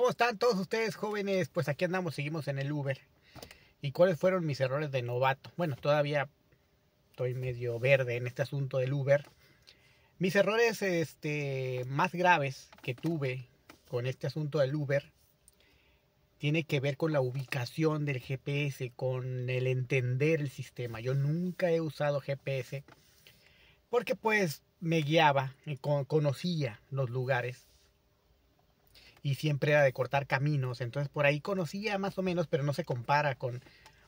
¿Cómo están todos ustedes jóvenes? Pues aquí andamos, seguimos en el Uber. ¿Y cuáles fueron mis errores de novato? Bueno, todavía estoy medio verde en este asunto del Uber. Mis errores este, más graves que tuve con este asunto del Uber tiene que ver con la ubicación del GPS, con el entender el sistema. Yo nunca he usado GPS porque pues me guiaba, conocía los lugares y siempre era de cortar caminos. Entonces por ahí conocía más o menos, pero no se compara con,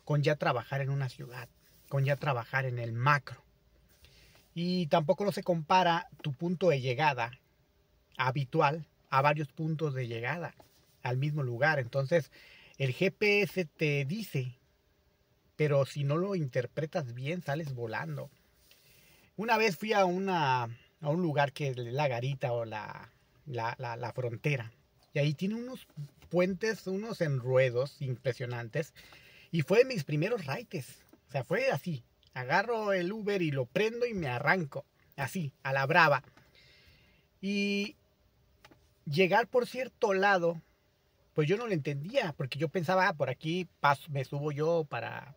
con ya trabajar en una ciudad, con ya trabajar en el macro. Y tampoco no se compara tu punto de llegada habitual a varios puntos de llegada al mismo lugar. Entonces el GPS te dice, pero si no lo interpretas bien sales volando. Una vez fui a, una, a un lugar que es la garita o la, la frontera y ahí tiene unos puentes, unos enruedos impresionantes. Y fue de mis primeros raites. O sea, fue así. Agarro el Uber y lo prendo y me arranco. Así, a la brava. Y llegar por cierto lado, pues yo no lo entendía, porque yo pensaba, ah, por aquí paso, me subo yo para,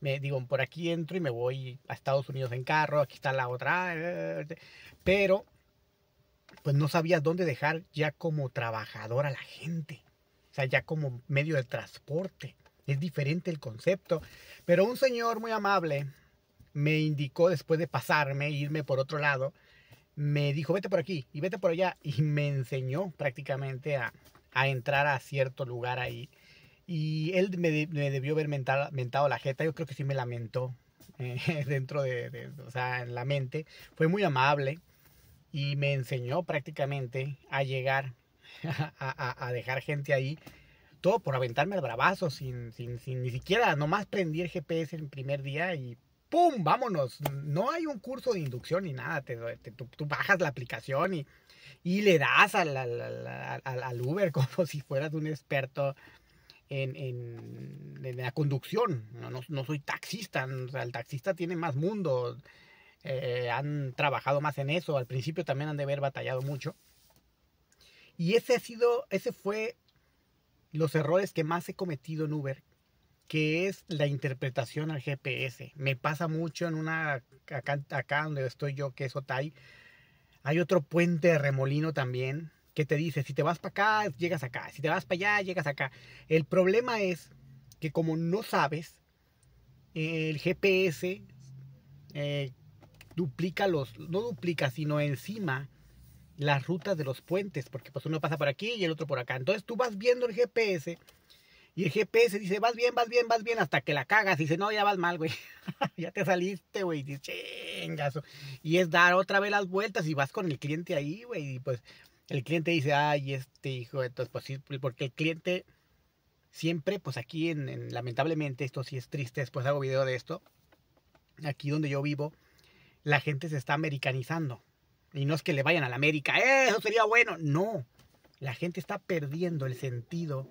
me digo, por aquí entro y me voy a Estados Unidos en carro, aquí está la otra. Ah, eh, eh, eh". Pero pues no sabía dónde dejar ya como trabajador a la gente, o sea, ya como medio de transporte. Es diferente el concepto. Pero un señor muy amable me indicó después de pasarme, irme por otro lado, me dijo, vete por aquí y vete por allá. Y me enseñó prácticamente a, a entrar a cierto lugar ahí. Y él me, debió haber mentado la jeta. Yo creo que sí me lamentó eh, dentro de, de, o sea, en la mente. Fue muy amable y me enseñó prácticamente a llegar, a, dejar gente ahí, todo por aventarme al bravazo, sin, sin, ni siquiera, nomás prendí el GPS el primer día y ¡pum! ¡Vámonos! No hay un curso de inducción ni nada, te, tú, bajas la aplicación y, y le das al, al, Uber como si fueras un experto. En, en, la conducción, no, no, soy taxista, el taxista tiene más mundo, eh, han trabajado más en eso, al principio también han de haber batallado mucho. Y ese ha sido, ese fue los errores que más he cometido en Uber, que es la interpretación al GPS. Me pasa mucho en una, acá, donde estoy yo, que es Otay, hay otro puente remolino también, que te dice, si te vas para acá, llegas acá, si te vas para allá, llegas acá. El problema es que como no sabes, el GPS eh, duplica los, no duplica, sino encima las rutas de los puentes, porque pues uno pasa por aquí y el otro por acá. Entonces tú vas viendo el GPS y el GPS dice, vas bien, vas bien, vas bien, hasta que la cagas. Y dice, no, ya vas mal, güey. ya te saliste, güey. Y Y es dar otra vez las vueltas y vas con el cliente ahí, güey. Y pues el cliente dice, ay, este hijo, entonces pues sí, porque el cliente siempre, pues aquí, en, lamentablemente, esto sí es triste, después hago video de esto. Aquí donde yo vivo, la gente se está americanizando. Y no es que le vayan a la América, eh, eso sería bueno. No, la gente está perdiendo el sentido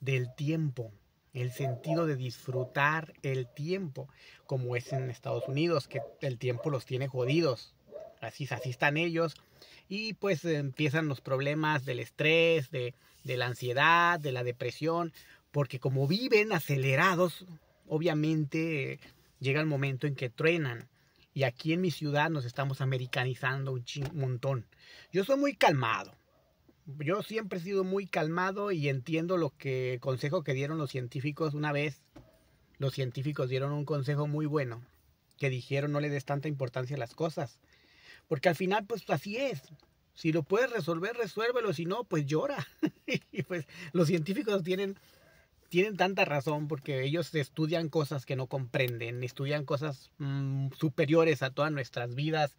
del tiempo, el sentido de disfrutar el tiempo, como es en Estados Unidos, que el tiempo los tiene jodidos. Así, así están ellos. Y pues empiezan los problemas del estrés, de la ansiedad, de la depresión, porque como viven acelerados, obviamente llega el momento en que truenan y aquí en mi ciudad nos estamos americanizando un montón. Yo soy muy calmado. Yo siempre he sido muy calmado y entiendo lo que el consejo que dieron los científicos una vez. Los científicos dieron un consejo muy bueno que dijeron no le des tanta importancia a las cosas. Porque al final pues así es. Si lo puedes resolver, resuélvelo. Si no, pues llora. y pues los científicos tienen tienen tanta razón porque ellos estudian cosas que no comprenden, estudian cosas mm, superiores a todas nuestras vidas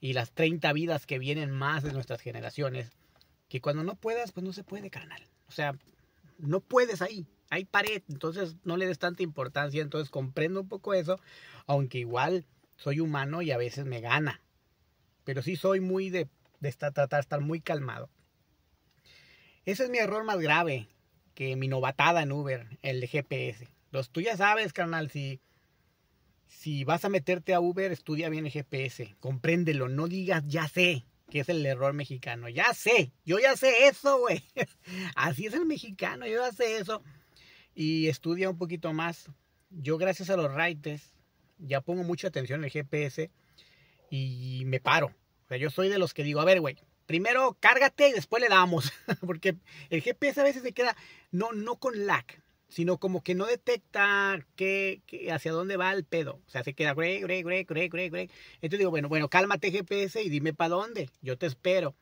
y las 30 vidas que vienen más de nuestras generaciones, que cuando no puedas, pues no se puede, carnal. O sea, no puedes ahí, hay pared, entonces no le des tanta importancia, entonces comprendo un poco eso, aunque igual soy humano y a veces me gana, pero sí soy muy de, estar, tratar de estar muy calmado. Ese es mi error más grave, que mi novatada en Uber, el GPS. Los, tú ya sabes, carnal, si, si vas a meterte a Uber, estudia bien el GPS, compréndelo, no digas ya sé, que es el error mexicano. Ya sé, yo ya sé eso, güey. Así es el mexicano, yo ya sé eso. Y estudia un poquito más. Yo gracias a los writers ya pongo mucha atención en el GPS y me paro. O sea, yo soy de los que digo, a ver, güey, primero cárgate y después le damos. Porque el GPS a veces se queda, no, no con lag, sino como que no detecta qué, hacia dónde va el pedo. O sea, se queda, güey, güey, güey, güey, güey, Entonces digo, bueno, bueno, cálmate GPS y dime para dónde. Yo te espero.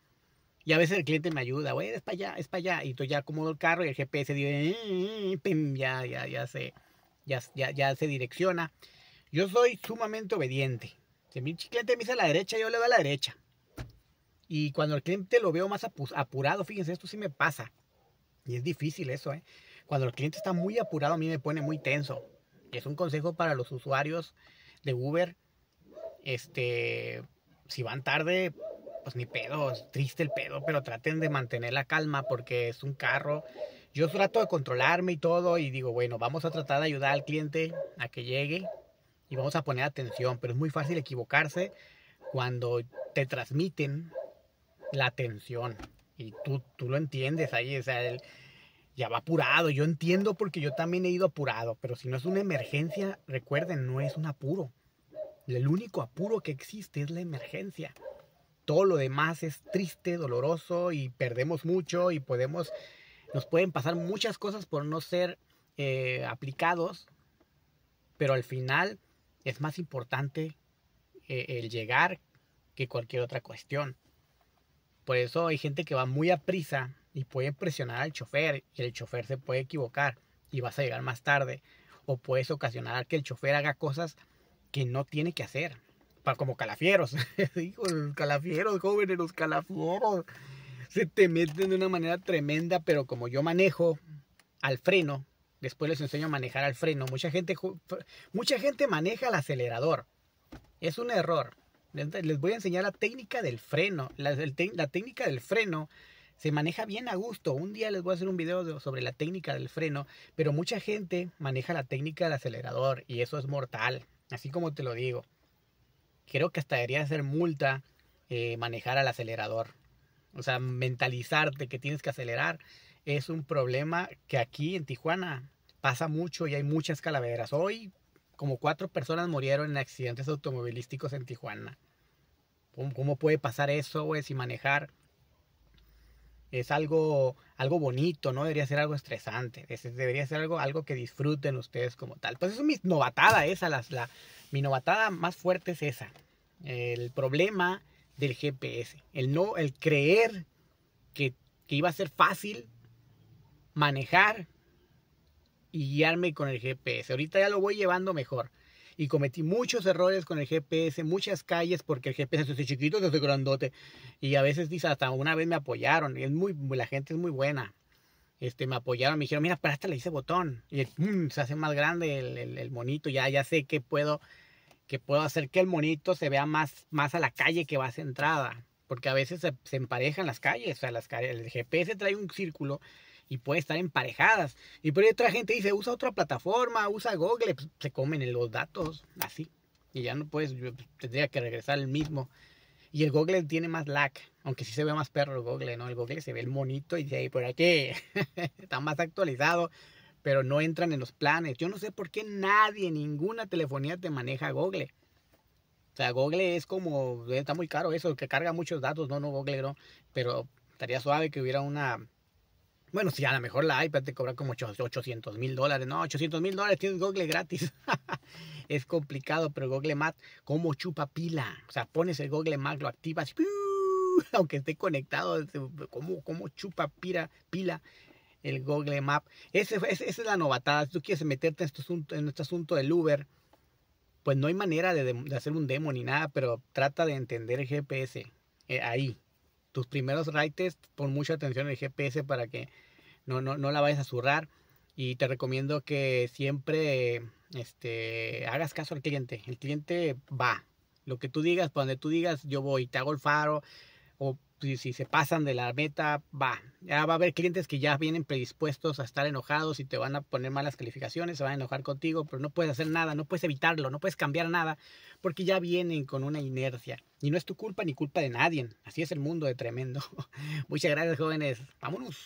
Y a veces el cliente me ayuda, güey, es para allá, es para allá. Y tú ya acomodo el carro y el GPS dice, mm, mm, ya, ya, ya se, ya, ya, ya se direcciona. Yo soy sumamente obediente. Si mi cliente me dice a la derecha, yo le doy a la derecha. Y cuando el cliente lo veo más apurado, fíjense, esto sí me pasa. Y es difícil eso, ¿eh? Cuando el cliente está muy apurado, a mí me pone muy tenso. es un consejo para los usuarios de Uber. Este, si van tarde, pues ni pedo, es triste el pedo, pero traten de mantener la calma porque es un carro. Yo trato de controlarme y todo y digo, bueno, vamos a tratar de ayudar al cliente a que llegue y vamos a poner atención, pero es muy fácil equivocarse cuando te transmiten la atención. Y tú, tú lo entiendes ahí, o sea, ya va apurado. Yo entiendo porque yo también he ido apurado, pero si no es una emergencia, recuerden, no es un apuro. El único apuro que existe es la emergencia. Todo lo demás es triste, doloroso y perdemos mucho y podemos, nos pueden pasar muchas cosas por no ser eh, aplicados, pero al final es más importante eh, el llegar que cualquier otra cuestión. Por eso hay gente que va muy a prisa y puede presionar al chofer y el chofer se puede equivocar y vas a llegar más tarde. O puedes ocasionar que el chofer haga cosas que no tiene que hacer. como calafieros. los calafieros, jóvenes, los calafieros. Se te meten de una manera tremenda, pero como yo manejo al freno, después les enseño a manejar al freno. Mucha gente, mucha gente maneja el acelerador. Es un error. Les voy a enseñar la técnica del freno. La, técnica del freno se maneja bien a gusto. Un día les voy a hacer un video sobre la técnica del freno, pero mucha gente maneja la técnica del acelerador y eso es mortal, así como te lo digo. Creo que hasta debería ser multa eh, manejar al acelerador. O sea, mentalizarte que tienes que acelerar es un problema que aquí en Tijuana pasa mucho y hay muchas calaveras. Hoy como cuatro personas murieron en accidentes automovilísticos en Tijuana. ¿Cómo, puede pasar eso, güey, si manejar es algo, algo bonito, no debería ser algo estresante, debería ser algo, algo que disfruten ustedes como tal. Pues es mi novatada esa, la, mi novatada más fuerte es esa, el problema del GPS, el, no, el creer que, que iba a ser fácil manejar y guiarme con el GPS. Ahorita ya lo voy llevando mejor. Y cometí muchos errores con el GPS, muchas calles, porque el GPS es ese chiquito, es grandote. Y a veces dice, hasta una vez me apoyaron. Y es muy, la gente es muy buena. Este, me apoyaron, me dijeron, mira, para hasta le hice botón. Y mm, se hace más grande el, monito. Ya, ya sé que puedo, que puedo hacer que el monito se vea más, más a la calle que va entrada Porque a veces se, emparejan las calles. O sea, las, el GPS trae un círculo y puede estar emparejadas. Y por ahí otra gente dice, usa otra plataforma, usa Google, pues, se comen los datos, así. Y ya no puedes, pues, tendría que regresar el mismo. Y el Google tiene más lag, aunque sí se ve más perro el Google, ¿no? El Google se ve el monito y dice, ahí por aquí, está más actualizado, pero no entran en los planes. Yo no sé por qué nadie, ninguna telefonía te maneja Google. O sea, Google es como, eh, está muy caro eso, que carga muchos datos, no, no, Google pero estaría suave que hubiera una bueno, si a lo mejor la iPad te cobra como 800 mil dólares. No, 800 mil dólares tienes Google gratis. es complicado, pero Google Maps, cómo chupa pila? O sea, pones el Google Map, lo activas, aunque esté conectado, cómo chupa pila, pila el Google Map? Ese, esa es la novatada. Si tú quieres meterte en este asunto, en este asunto del Uber, pues no hay manera de, hacer un demo ni nada, pero trata de entender el GPS eh, ahí tus primeros ride pon mucha atención al GPS para que no, no, la vayas a zurrar. Y te recomiendo que siempre este, hagas caso al cliente. El cliente va. Lo que tú digas, por donde tú digas, yo voy, te hago el faro, si se pasan de la meta, va. Ya va a haber clientes que ya vienen predispuestos a estar enojados y te van a poner malas calificaciones, se van a enojar contigo, pero no puedes hacer nada, no puedes evitarlo, no puedes cambiar nada, porque ya vienen con una inercia. Y no es tu culpa ni culpa de nadie. Así es el mundo de tremendo. Muchas gracias, jóvenes. Vámonos.